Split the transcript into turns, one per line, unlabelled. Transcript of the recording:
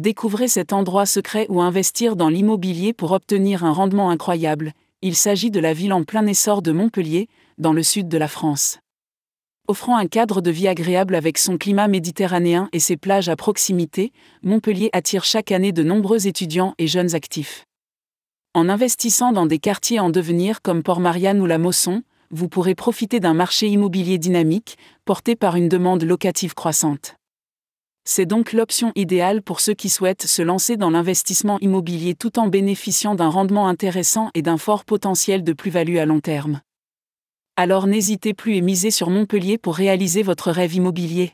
Découvrez cet endroit secret ou investir dans l'immobilier pour obtenir un rendement incroyable. Il s'agit de la ville en plein essor de Montpellier, dans le sud de la France. Offrant un cadre de vie agréable avec son climat méditerranéen et ses plages à proximité, Montpellier attire chaque année de nombreux étudiants et jeunes actifs. En investissant dans des quartiers en devenir comme Port-Marianne ou La Mosson, vous pourrez profiter d'un marché immobilier dynamique, porté par une demande locative croissante. C'est donc l'option idéale pour ceux qui souhaitent se lancer dans l'investissement immobilier tout en bénéficiant d'un rendement intéressant et d'un fort potentiel de plus-value à long terme. Alors n'hésitez plus et misez sur Montpellier pour réaliser votre rêve immobilier.